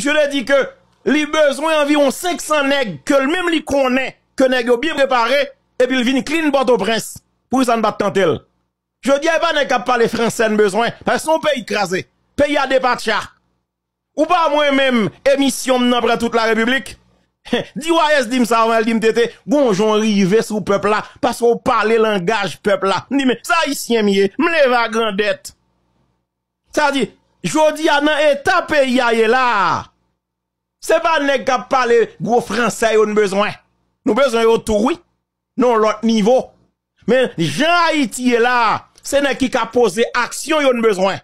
Je lè di ke li bezwen an vi On seks an neg ke l mèm li konè Ke neg yo bi repare Epi l vin klin bote o prens Pou y san bat tentel Jodi an pa ne kap pa le fransèn bezwen Pè son pe y krasè Pè y a depa tcha Ou pa mwen mèm emisyon mè nan prè tout la republik Diwa es dim sa wèl dim tete Bonjon rive sou pepl la Pè sou pa lè langaj pepl la Ni mè sa y sièm ye m lè va grandet Sa di Jodi an an e eh, tapè y a ye la Se ban nek kap pale gwo fransa yon bezwen. Nou bezwen yon touri, nou lot nivo. Men, jen Haiti e la, se nek ki kap pose aksyon yon bezwen.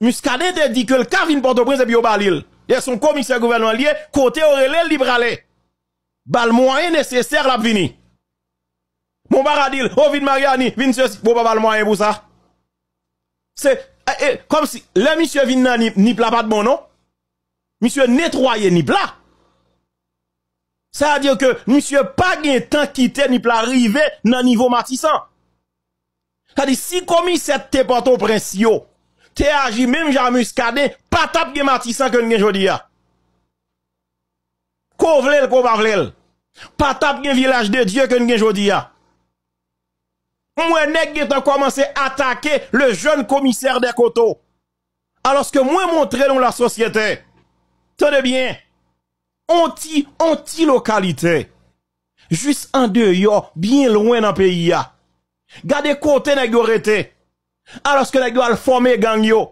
Mouskane dedike lka vin portoprense e bi yo balil. E son komisyen gouvenman liye, kote orele libra le. Balmoyen neseser lap vini. Mon baradil, o oh, vin mariani, vin se si, pou bon, pa balmoyen pou sa. Se... Kom eh, eh, si le misye vin nan nipla pat bonon, misye netroyen nipla, sa a diyo ke misye pa gen tankite nipla rive nan nivou matisan. Sa di si komi set te paton prensiyo, te aji menm jan muskade patap gen matisan kon gen jodi ya. Kovlel kovavlel, patap gen vilaj de diyo kon gen jodi ya. Mwen negye tan komanse atake le joun komiser de koto. Aloske mwen montre nou la sosyete. Tane bien. Onti, onti lokalite. Jus an de yo, bin lwen nan peyi ya. Gade kote negyo rete. Aloske negyo al fome gang yo.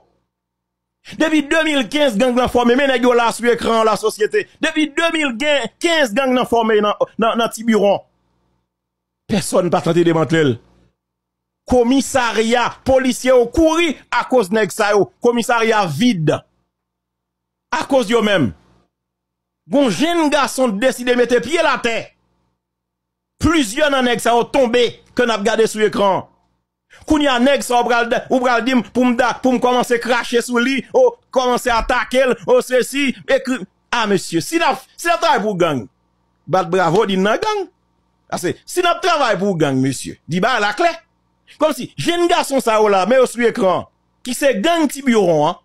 Devi 2015 gang nan fome men negyo la su ekran la sosyete. Devi 2015 gang nan fome nan tibiron. Person pa tante demantel. commissariat, policiers ont couru à cause de ça, commissariat vide. À cause de même. Bon jeune garçon décidé de mettre pied la terre. Plusieurs nan nèg ça ont tombé que n'a regardé sur l'écran. Kounya nèg au bral ou pral dim pour me pour commencer cracher sur lui, oh commencer attaquer, oh ceci ah monsieur, si n'a si travail pour gang. Bat bravo dit nan gang. c'est si n'a travail pour gang monsieur, di ba la clé. Comme si, jeune garçon ça oh là, mais au sous écran, qui se gang Tiburon, hein,